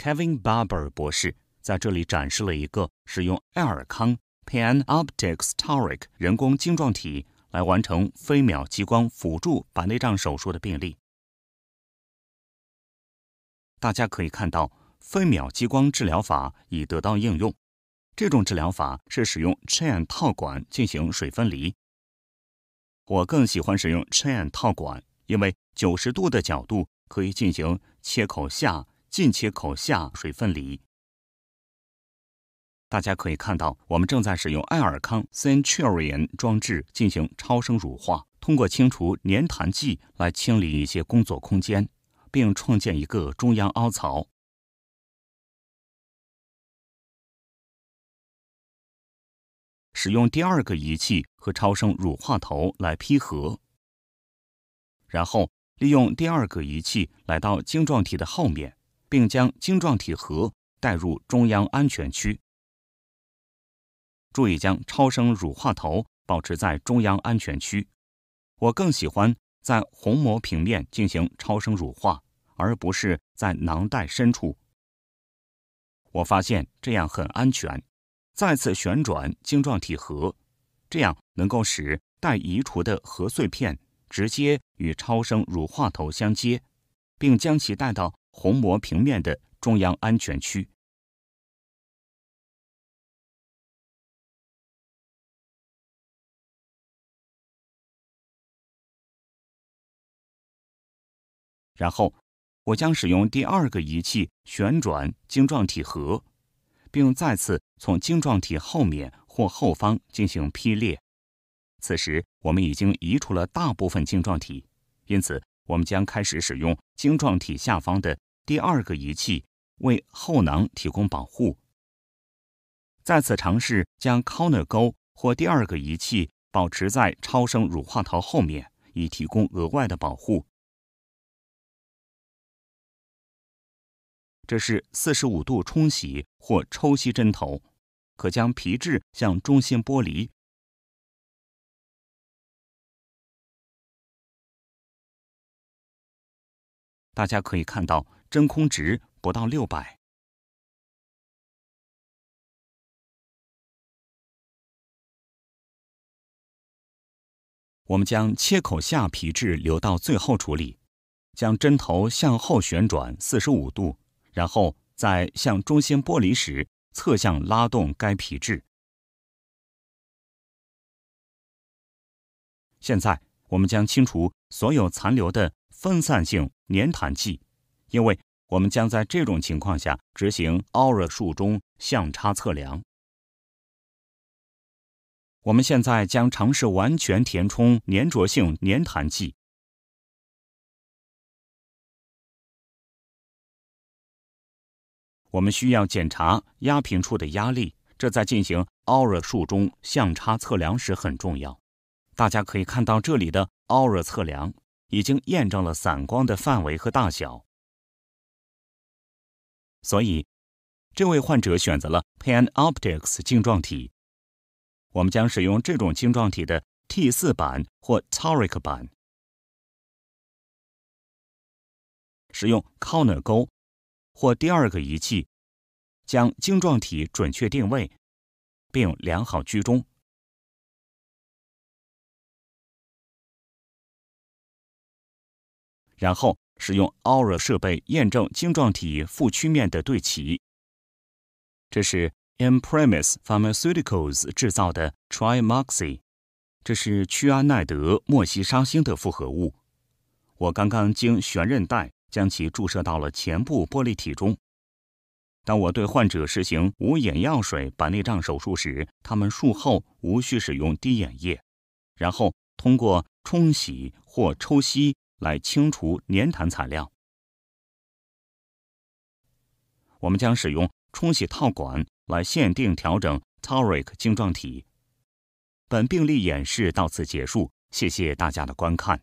Kevin Barber 博士在这里展示了一个使用爱尔康 p a n o p t i c s Toric 人工晶状体来完成飞秒激光辅助白内障手术的病例。大家可以看到，飞秒激光治疗法已得到应用。这种治疗法是使用 chain 套管进行水分离。我更喜欢使用 chain 套管，因为九十度的角度可以进行切口下。近切口下水分离。大家可以看到，我们正在使用爱尔康 Centurion 装置进行超声乳化，通过清除粘痰剂来清理一些工作空间，并创建一个中央凹槽。使用第二个仪器和超声乳化头来劈合，然后利用第二个仪器来到晶状体的后面。并将晶状体核带入中央安全区。注意将超声乳化头保持在中央安全区。我更喜欢在虹膜平面进行超声乳化，而不是在囊袋深处。我发现这样很安全。再次旋转晶状体核，这样能够使待移除的核碎片直接与超声乳化头相接，并将其带到。虹膜平面的中央安全区。然后，我将使用第二个仪器旋转晶状体核，并再次从晶状体后面或后方进行劈裂。此时，我们已经移除了大部分晶状体，因此我们将开始使用晶状体下方的。第二个仪器为后囊提供保护。再次尝试将 Conner 钩或第二个仪器保持在超声乳化头后面，以提供额外的保护。这是45度冲洗或抽吸针头，可将皮质向中心剥离。大家可以看到。真空值不到六百。我们将切口下皮质留到最后处理，将针头向后旋转四十五度，然后在向中心剥离时侧向拉动该皮质。现在，我们将清除所有残留的分散性粘痰剂。因为我们将在这种情况下执行 Aura 数中相差测量。我们现在将尝试完全填充粘着性粘弹剂。我们需要检查压平处的压力，这在进行 Aura 数中相差测量时很重要。大家可以看到，这里的 Aura 测量已经验证了散光的范围和大小。所以，这位患者选择了 Panoptics 晶状体。我们将使用这种晶状体的 T4 版或 Toric 版。使用 Corner 钩或第二个仪器，将晶状体准确定位并良好居中。然后。使用 Aura 设备验证晶状体副曲面的对齐。这是 e m p e r i s s Pharmaceuticals 制造的 TriMoxi，这是曲安奈德莫西沙星的复合物。我刚刚经悬韧带将其注射到了前部玻璃体中。当我对患者实行无眼药水白内障手术时，他们术后无需使用滴眼液。然后通过冲洗或抽吸。来清除粘痰材料。我们将使用冲洗套管来限定调整 Toric 晶状体。本病例演示到此结束，谢谢大家的观看。